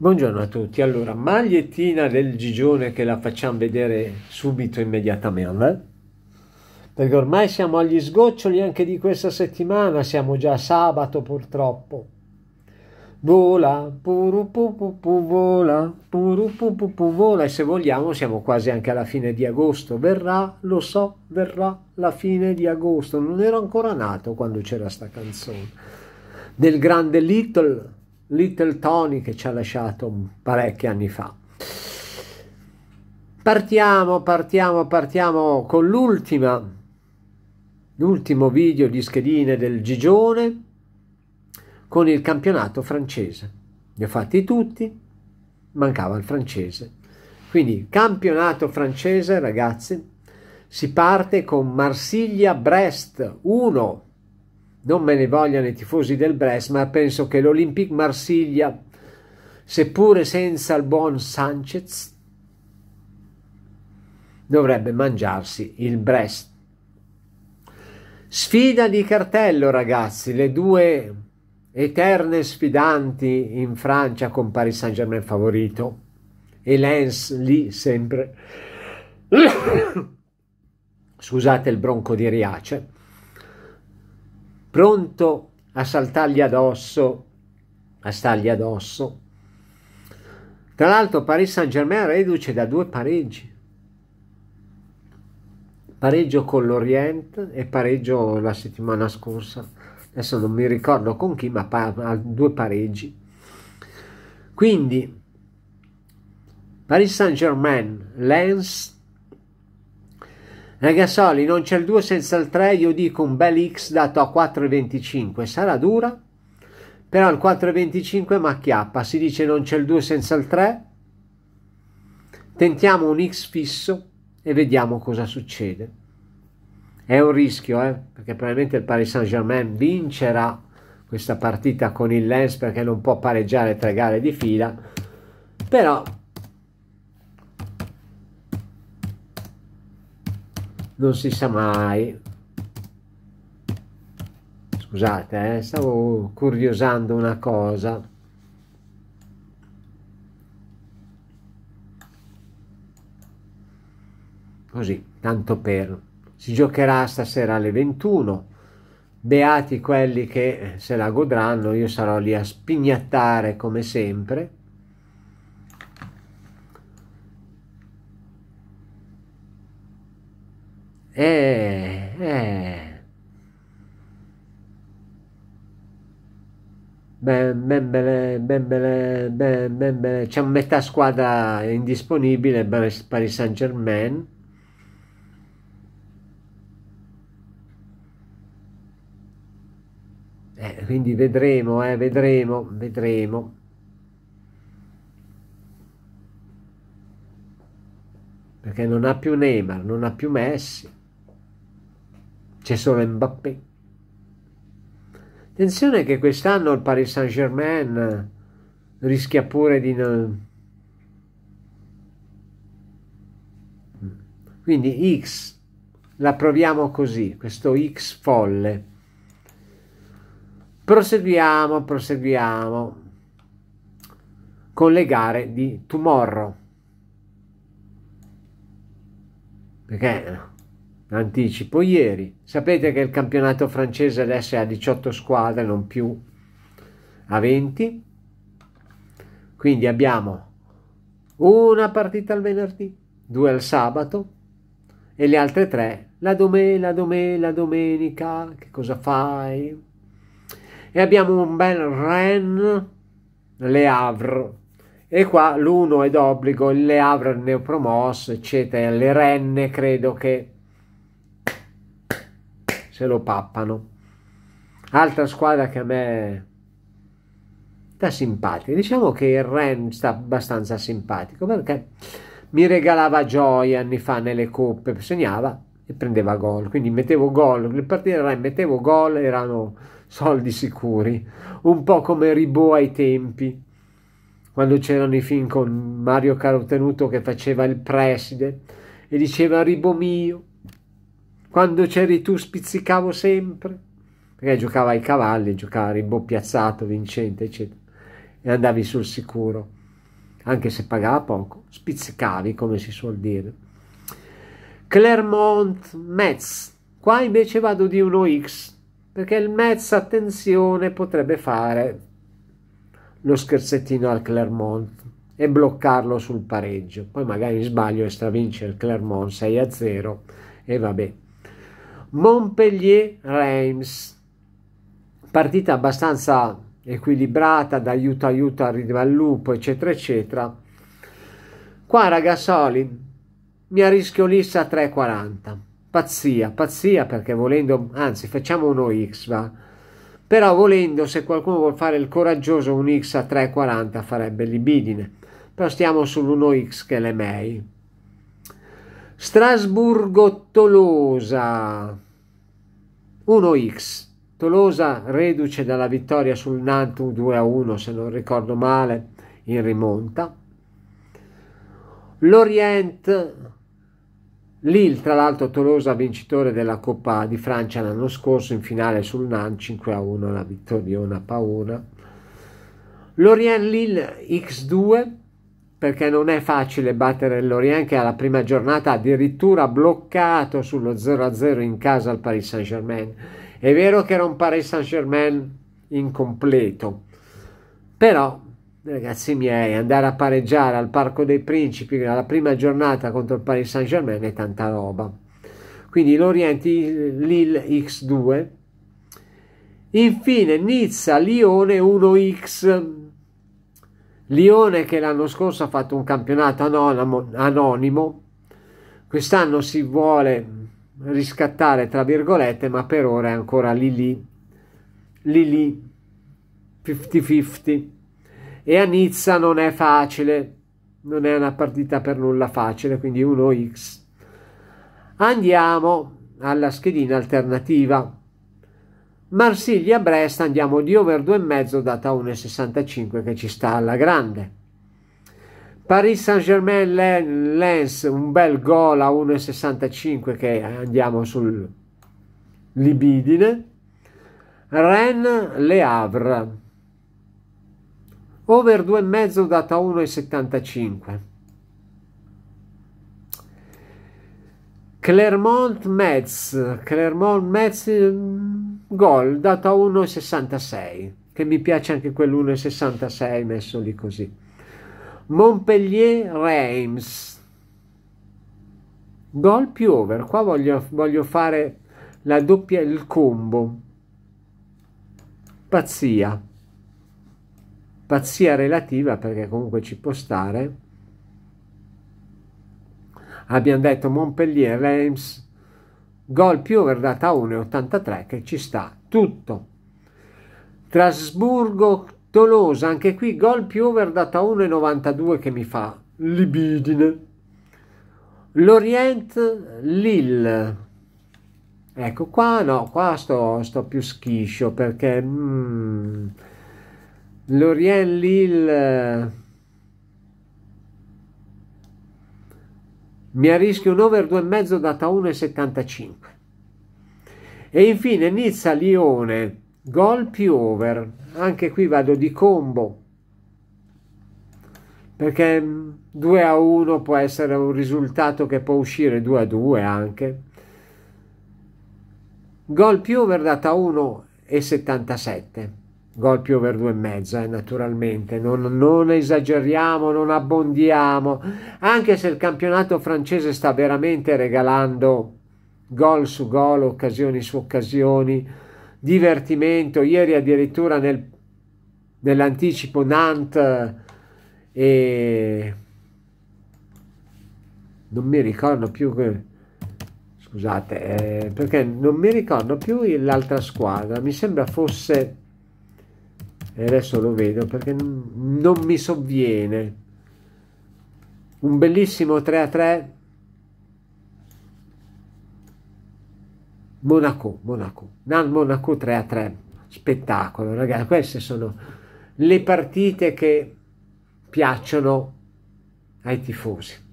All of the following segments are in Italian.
Buongiorno a tutti, allora magliettina del Gigione che la facciamo vedere subito immediatamente perché ormai siamo agli sgoccioli anche di questa settimana, siamo già sabato purtroppo. Vola, puru purupupupu vola, puru purupupupu vola e se vogliamo siamo quasi anche alla fine di agosto, verrà, lo so, verrà la fine di agosto, non ero ancora nato quando c'era sta canzone del grande Little Little Tony che ci ha lasciato parecchi anni fa. Partiamo, partiamo, partiamo con l'ultima, l'ultimo video di schedine del Gigione con il campionato francese. Li ho fatti tutti, mancava il francese. Quindi campionato francese, ragazzi, si parte con Marsiglia-Brest 1 non me ne vogliano i tifosi del Brest, ma penso che l'Olympique Marsiglia, seppure senza il buon Sanchez, dovrebbe mangiarsi il Brest. Sfida di cartello, ragazzi, le due eterne sfidanti in Francia con Paris Saint-Germain favorito e Lens lì sempre. Scusate il bronco di Riace pronto a saltargli addosso, a stargli addosso. Tra l'altro Paris Saint-Germain reduce da due pareggi. Pareggio con l'Orient e pareggio la settimana scorsa. Adesso non mi ricordo con chi, ma pa- due pareggi. Quindi Paris Saint-Germain, Lens Ragazzoli, non c'è il 2 senza il 3, io dico un bel X dato a 4,25. Sarà dura? Però il 4,25 macchiappa, si dice non c'è il 2 senza il 3. Tentiamo un X fisso e vediamo cosa succede. È un rischio, eh? perché probabilmente il Paris Saint-Germain vincerà questa partita con il Lens perché non può pareggiare tre gare di fila. Però non si sa mai. Scusate, eh, stavo curiosando una cosa. Così, tanto per. Si giocherà stasera alle 21. Beati quelli che se la godranno, io sarò lì a spignattare come sempre. Eh, eh. Ben, ben, bene, ben, bene, ben, ben, ben. C'è metà squadra indisponibile, Paris Saint-Germain. Eh, quindi vedremo, eh, vedremo, vedremo. Perché non ha più Neymar, non ha più Messi c'è solo Mbappé. Attenzione che quest'anno il Paris Saint-Germain rischia pure di non... Quindi X, la proviamo così, questo X folle. Proseguiamo, proseguiamo con le gare di tomorrow. Perché anticipo ieri. Sapete che il campionato francese adesso è a 18 squadre, non più a 20. Quindi abbiamo una partita al venerdì, due al sabato e le altre tre la, domenica, la, dome, la domenica. Che cosa fai? E abbiamo un bel Ren Le Havre. E qua l'uno è d'obbligo, il Le Havre neopromosso, eccetera. Le Renne credo che se lo pappano. Altra squadra che a me sta simpatica. Diciamo che il Ren sta abbastanza simpatico perché mi regalava gioia anni fa nelle coppe, segnava e prendeva gol. Quindi mettevo gol, le partite del Ren mettevo gol, erano soldi sicuri. Un po' come Ribò ai tempi, quando c'erano i film con Mario Carotenuto che faceva il preside e diceva Ribò mio, quando c'eri tu spizzicavo sempre, perché giocava ai cavalli, giocava rimboppiazzato, vincente, eccetera, e andavi sul sicuro, anche se pagava poco, spizzicavi, come si suol dire. Clermont Metz, qua invece vado di 1x, perché il Metz, attenzione, potrebbe fare lo scherzettino al Clermont e bloccarlo sul pareggio. Poi magari sbaglio e stravince il Clermont 6 a 0 e vabbè. Montpellier-Reims. Partita abbastanza equilibrata, d'aiuto aiuto aiuto arriva al lupo, eccetera, eccetera. Qua Ragazzoli mi arrischio lissa 3,40. Pazzia, pazzia perché volendo, anzi facciamo uno X, va. Però volendo, se qualcuno vuol fare il coraggioso, un X a 3,40 farebbe libidine. Però stiamo sull'1X che le MEI. Strasburgo Tolosa 1x Tolosa reduce dalla vittoria sul Nantes 2 a 1 se non ricordo male in rimonta l'Orient Lille tra l'altro Tolosa vincitore della Coppa di Francia l'anno scorso in finale sul Nantes 5 a 1 la vittoria una paura l'Orient Lille x2 perché non è facile battere l'Orient che alla prima giornata addirittura bloccato sullo 0-0 in casa al Paris Saint-Germain. È vero che era un Paris Saint-Germain incompleto, però ragazzi miei, andare a pareggiare al Parco dei Principi alla prima giornata contro il Paris Saint-Germain è tanta roba. Quindi l'Orient Lille X2. Infine Nizza Lione 1X Lione che l'anno scorso ha fatto un campionato anonimo, anonimo quest'anno si vuole riscattare tra virgolette ma per ora è ancora lì lì lì lì 50-50 e a Nizza non è facile non è una partita per nulla facile quindi 1x andiamo alla schedina alternativa Marsiglia-Brest andiamo di over 2,5 data 1,65 che ci sta alla grande. Paris Saint-Germain-Lens, un bel gol a 1,65 che andiamo sul libidine. Rennes-Le Havre, over 2,5 data 1,75. Clermont Metz, Clermont Metz mm, gol dato a 1,66 che mi piace anche quell'1,66 messo lì così. Montpellier Reims gol più over. Qua voglio, voglio fare la doppia, il combo. Pazzia, pazzia relativa perché comunque ci può stare abbiamo detto Montpellier Reims gol più over data 1,83 che ci sta tutto Trasburgo Tolosa anche qui gol più over data 1,92 che mi fa libidine L'Orient Lille Ecco, qua no, qua sto, sto più schiscio perché mm, l'Orient Lille mi arrischio un over 2,5 data 1,75 e infine Nizza Lione gol più over anche qui vado di combo perché 2 mm, a 1 può essere un risultato che può uscire 2 a 2 anche gol più over data 1,77 gol più over due e mezza, eh, naturalmente. Non, non, esageriamo, non abbondiamo, anche se il campionato francese sta veramente regalando gol su gol, occasioni su occasioni, divertimento. Ieri addirittura nel, nell'anticipo Nantes eh, e non mi ricordo più che scusate eh, perché non mi ricordo più l'altra squadra mi sembra fosse e adesso lo vedo perché non mi sovviene un bellissimo 3 a 3 Monaco Monaco Nan Monaco 3 a 3 spettacolo ragazzi queste sono le partite che piacciono ai tifosi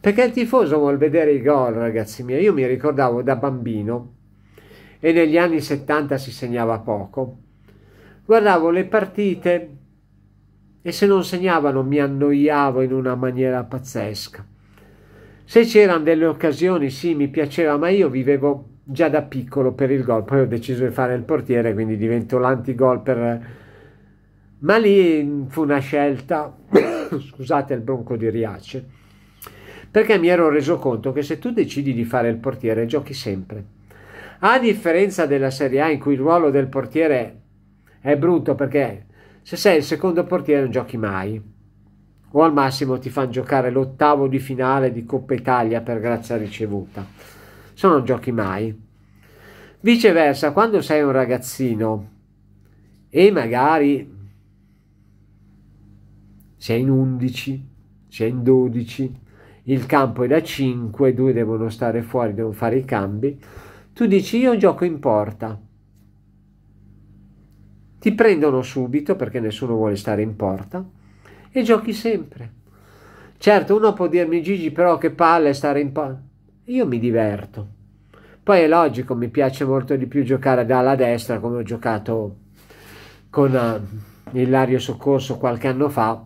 perché il tifoso vuol vedere i gol ragazzi miei io mi ricordavo da bambino e negli anni 70 si segnava poco guardavo le partite e se non segnavano mi annoiavo in una maniera pazzesca. Se c'erano delle occasioni, sì, mi piaceva, ma io vivevo già da piccolo per il gol. Poi ho deciso di fare il portiere, quindi divento l'antigol per... Ma lì mm, fu una scelta, scusate il bronco di Riace, perché mi ero reso conto che se tu decidi di fare il portiere giochi sempre. A differenza della Serie A in cui il ruolo del portiere è brutto perché se sei il secondo portiere non giochi mai. O al massimo ti fanno giocare l'ottavo di finale di Coppa Italia per grazia ricevuta. Se non giochi mai. Viceversa, quando sei un ragazzino e magari sei in 11, sei in 12, il campo è da 5, due devono stare fuori, devono fare i cambi, tu dici io gioco in porta ti prendono subito perché nessuno vuole stare in porta e giochi sempre. Certo, uno può dirmi Gigi però che palle stare in porta. Io mi diverto. Poi è logico, mi piace molto di più giocare dalla destra come ho giocato con uh, eh, Ilario Soccorso qualche anno fa.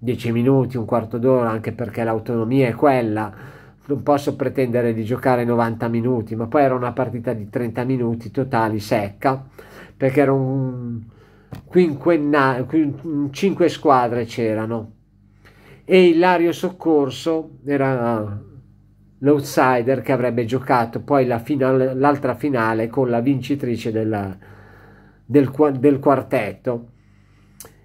Dieci minuti, un quarto d'ora, anche perché l'autonomia è quella non posso pretendere di giocare 90 minuti, ma poi era una partita di 30 minuti totali secca, perché era un quinquennale, cinque squadre c'erano e Ilario Soccorso era l'outsider che avrebbe giocato poi la final, l'altra finale con la vincitrice della, del, del quartetto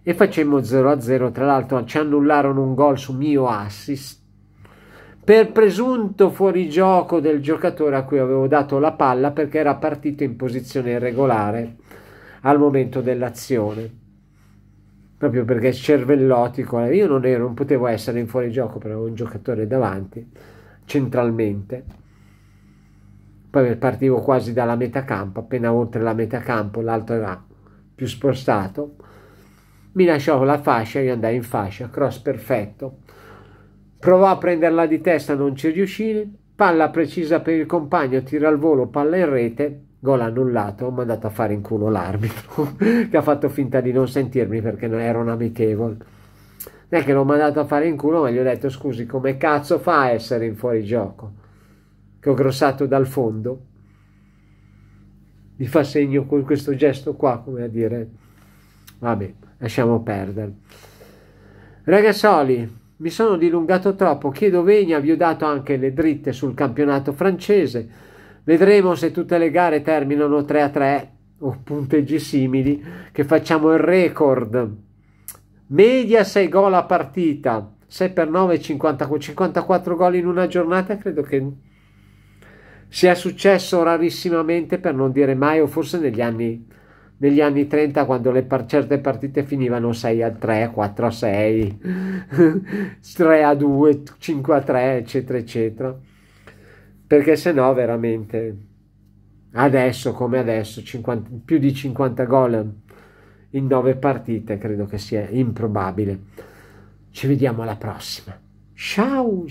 e facemmo 0-0 tra l'altro ci annullarono un gol su mio assist per presunto fuorigioco del giocatore a cui avevo dato la palla perché era partito in posizione irregolare al momento dell'azione proprio perché cervellotico io non ero non potevo essere in fuorigioco però avevo un giocatore davanti centralmente poi partivo quasi dalla metà campo appena oltre la metà campo l'altro era più spostato mi lasciavo la fascia io andai in fascia cross perfetto Provò a prenderla di testa, non ci riuscì. Palla precisa per il compagno, tira al volo, palla in rete, gol annullato. Ho mandato a fare in culo l'arbitro che ha fatto finta di non sentirmi perché non era un amichevole. Non è che l'ho mandato a fare in culo, ma gli ho detto: Scusi, come cazzo fa a essere in fuorigioco? Che ho grossato dal fondo. Mi fa segno con questo gesto qua, come a dire: Vabbè, lasciamo perdere. Ragazzoli, mi sono dilungato troppo, chiedo venia, vi ho dato anche le dritte sul campionato francese. Vedremo se tutte le gare terminano 3 a 3 o punteggi simili, che facciamo il record. Media 6 gol a partita, 6 per 9, 50, 54 gol in una giornata, credo che sia successo rarissimamente, per non dire mai, o forse negli anni negli anni 30 quando le par- certe partite finivano 6 a 3, 4 a 6, 3 a 2, 5 a 3, eccetera, eccetera. Perché se no veramente adesso come adesso 50, più di 50 gol in 9 partite credo che sia improbabile. Ci vediamo alla prossima. Ciao!